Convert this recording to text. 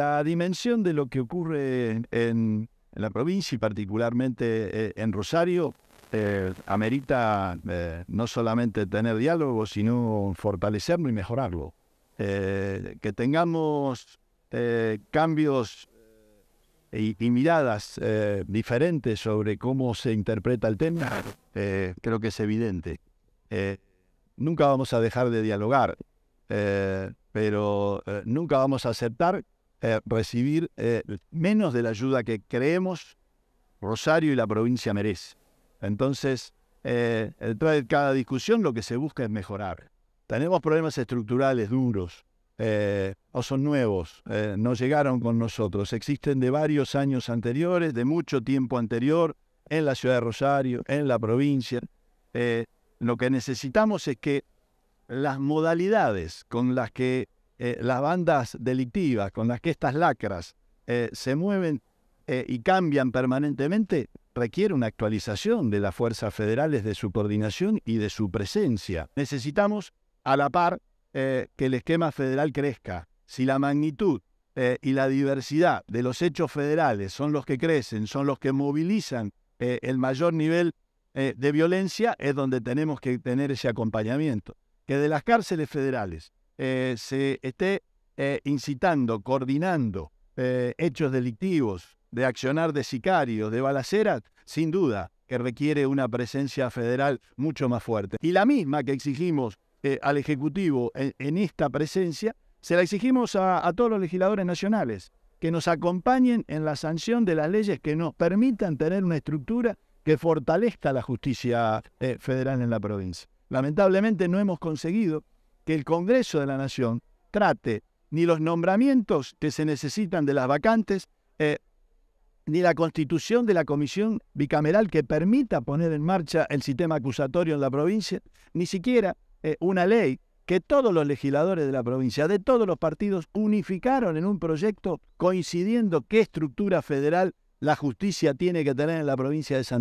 la dimensión de lo que ocurre en, la provincia y particularmente eh, en Rosario eh, amerita eh, no solamente tener diálogo, sino fortalecerlo y mejorarlo. que tengamos cambios y, y miradas diferentes sobre cómo se interpreta el tema, creo que es evidente. nunca vamos a dejar de dialogar, pero nunca vamos a aceptar eh, recibir eh, menos de la ayuda que creemos Rosario y la provincia merece. Entonces, detrás eh, de cada discusión lo que se busca es mejorar. Tenemos problemas estructurales duros, o son nuevos, no llegaron con nosotros, existen de varios años anteriores, de mucho tiempo anterior, en la ciudad de Rosario, en la provincia. lo que necesitamos es que las modalidades con las que eh, las bandas delictivas con las que estas lacras eh, se mueven eh, y cambian permanentemente, requiere una actualización de las fuerzas federales, de su coordinación y de su presencia. Necesitamos, a la par, que el esquema federal crezca. Si la magnitud y la diversidad de los hechos federales son los que crecen, son los que movilizan el mayor nivel de violencia, es donde tenemos que tener ese acompañamiento. Que de las cárceles federales eh, se esté eh, incitando, coordinando eh, hechos delictivos, de accionar de sicarios, de balaceras, sin duda que requiere una presencia federal mucho más fuerte. Y la misma que exigimos al Ejecutivo en, esta presencia, se la exigimos a, todos los legisladores nacionales, que nos acompañen en la sanción de las leyes que nos permitan tener una estructura que fortalezca la justicia federal en la provincia. Lamentablemente no hemos conseguido que el Congreso de la Nación trate ni los nombramientos que se necesitan de las vacantes, eh, ni la constitución de la comisión bicameral que permita poner en marcha el sistema acusatorio en la provincia, ni siquiera eh, una ley que todos los legisladores de la provincia, de todos los partidos, unificaron en un proyecto coincidiendo qué estructura federal la justicia tiene que tener en la provincia de Santa